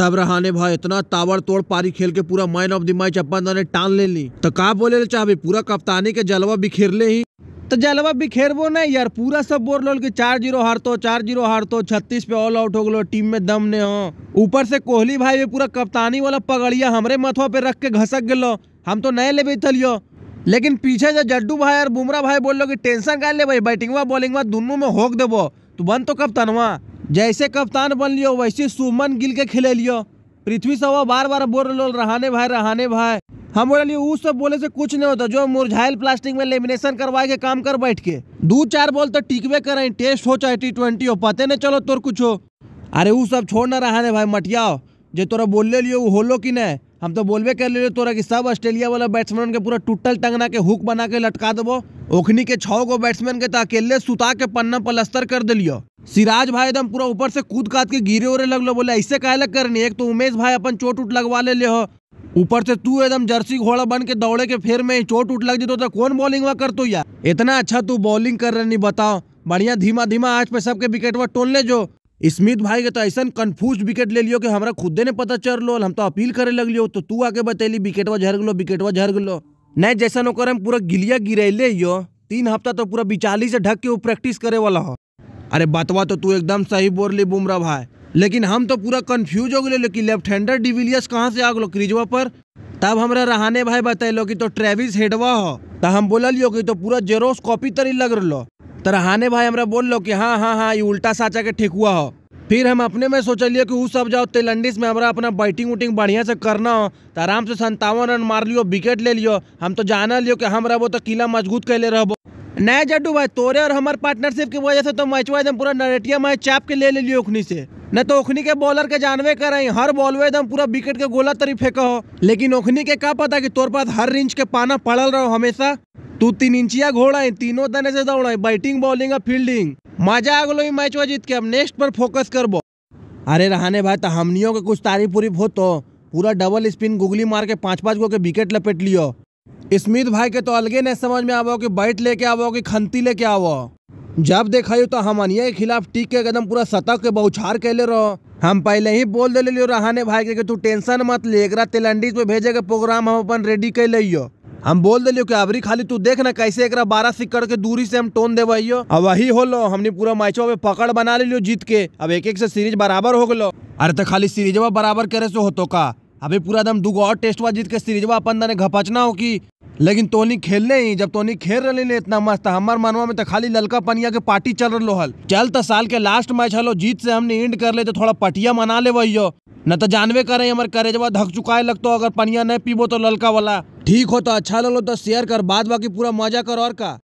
तब रहाने भाई इतना तोड़ पारी खेल के पूरा मैन ऑफ द मैच अपन ने टान ले ली तो का बोले चाहे पूरा कप्तानी के जलवा बिखेर ले ही तो जलवा बिखेरबो नहीं यार पूरा सब बोल रहे की चार जीरो हार तो चार जीरो हार तो छत्तीस पे ऑल आउट हो गलो टीम में दम ने हो हाँ। ऊपर से कोहली भाई भी पूरा कप्तानी वाला पगड़िया हमरे मथवा पे रख के घसक गलो हम तो नए ले थलियो लेकिन पीछे से जड्डू भाई और बुमरा भाई बोल लो कि टेंशन कर ले भाई बैटिंगवा बॉलिंगवा दोनों में होक देबो तू बन तो कप्तानवा जैसे कप्तान बन लियो वैसे सुमन गिल के खिले लियो पृथ्वी सब बार बार बोल रहे रहाने भाई रहाने भाई हम बोले उस सब बोले से कुछ नहीं होता जो मुरझाइल प्लास्टिक में लेमिनेशन करवाए के काम कर बैठ के दो चार बॉल तो टिकवे करे टेस्ट हो चाहे टी ट्वेंटी हो पते नहीं चलो तोर कुछ हो अरे वो सब छोड़ ना रहने भाई मटियाओ जो तोरा बोल लियो होलो कि नहीं हम तो बोलबे कर ले तोरा कि सब ऑस्ट्रेलिया वाला बैट्समैन के पूरा टूटल टंगना के हुक बना के लटका देबो ओखनी के छः गो बैट्समैन के तो अकेले सुता के पन्ना पलस्तर कर दिलियो सिराज भाई एकदम पूरा ऊपर से कूद काद के गिरे उरे लगलो बोले ऐसे काहे लग करनी एक तो उमेश भाई अपन चोट उट लगवा ले, हो ऊपर से तू एकदम जर्सी घोड़ा बन के दौड़े के फिर में चोट उठ लग जितो तो कौन बॉलिंग वा कर तो यार इतना अच्छा तू बॉलिंग कर रही बताओ बढ़िया धीमा धीमा आज पे सबके विकेट वा टोल ले जो स्मिथ भाई के तो ऐसा कन्फ्यूज विकेट ले लियो कि हमारा खुदे ने पता चल लो हम तो अपील करे लग तो तू आके बतैली विकेटवा झर गलो विकेटवा झर गलो नहीं जैसा नौकर हम पूरा गिलिया गिरेले यो तीन हफ्ता तो पूरा बिचाली से ढक के वो प्रैक्टिस करे वाला हो अरे बतवा तो तू एकदम सही बोल ली बुमरा भाई लेकिन हम तो पूरा कन्फ्यूज हो गए लेकिन लेफ्ट हैंडर डिविलियर्स कहाँ से आ गलो क्रिजवा पर तब हमारा रहाने भाई बतैलो कि तो ट्रेविस हेडवा हो तो हम बोल लियो कि तो पूरा जेरोस कॉपी तरी लग रहा तरहाने भाई हमरा बोल लो कि हाँ हाँ हाँ ये उल्टा साचा के ठेकुआ हो फिर हम अपने में सोचलिए कि ऊ सब जाओ तेलंडिस में हमारा अपना बैटिंग उटिंग बढ़िया से करना हो तो आराम से संतावन रन मार लियो विकेट ले लियो हम तो जाना लियो कि हम रहो तो किला मजबूत कर ले रहो नए जड्डू भाई तोरे और हमारे पार्टनरशिप की वजह से तो मैच मैचवा एकदम पूरा नरेटिया मैच चाप के ले ले लियो उखनी से न तो ओखनी के बॉलर के जानवे कर रही हर बॉल में एकदम पूरा विकेट के गोला तरी फेंका हो लेकिन ओखनी के का पता कि तोर पास हर रिंच के पाना पड़ल रहो हमेशा तू तीन इंचिया घोड़ा है तीनों दने से दौड़ा है बैटिंग बॉलिंग और फील्डिंग मजा आ गलो मैच वा जीत के अब नेक्स्ट पर फोकस बो अरे रहने भाई तो हमनियों के कुछ तारीफ उरीफ हो तो पूरा डबल स्पिन गुगली मार के पांच पांच गो के विकेट लपेट लियो स्मिथ भाई के तो अलगे नहीं समझ में आवो कि बैट लेके आवो कि खंती लेके आवो जब देखा तो हमनिया के खिलाफ टिक के एकदम पूरा सतह के बौछार ले रहो हम पहले ही बोल दे लियो रहाने भाई के तू टेंशन मत ले एक तेलंडीज में भेजे के प्रोग्राम हम अपन रेडी कर लियो हम बोल दिलियो कि अबरी खाली तू देख ना कैसे एक बारह सिक्कड़ के दूरी से हम टोन दे वही अब वही होलो हमने पूरा मैचों में पकड़ बना ले लियो जीत के अब एक एक से सीरीज बराबर हो गलो अरे तो खाली सीरीजवा बराबर करे से हो तो का अभी पूरा दम दुगो और टेस्ट वा जीत के सीरीजवा अपन दाने घपचना हो की लेकिन तोनी खेलने ही जब तोनी खेल रहे ने इतना मस्त तो हमार मनवा में तो खाली ललका पनिया के पार्टी चल रहा हल चल तो साल के लास्ट मैच हलो जीत से हमने इंड कर ले तो थोड़ा पटिया मना ले वही न तो जानवे करे हमार करेजवा धक चुकाए लगतो अगर पनिया नहीं पीबो तो ललका वाला ठीक हो तो अच्छा लगो तो शेयर कर बाद बाकी पूरा मजा कर और का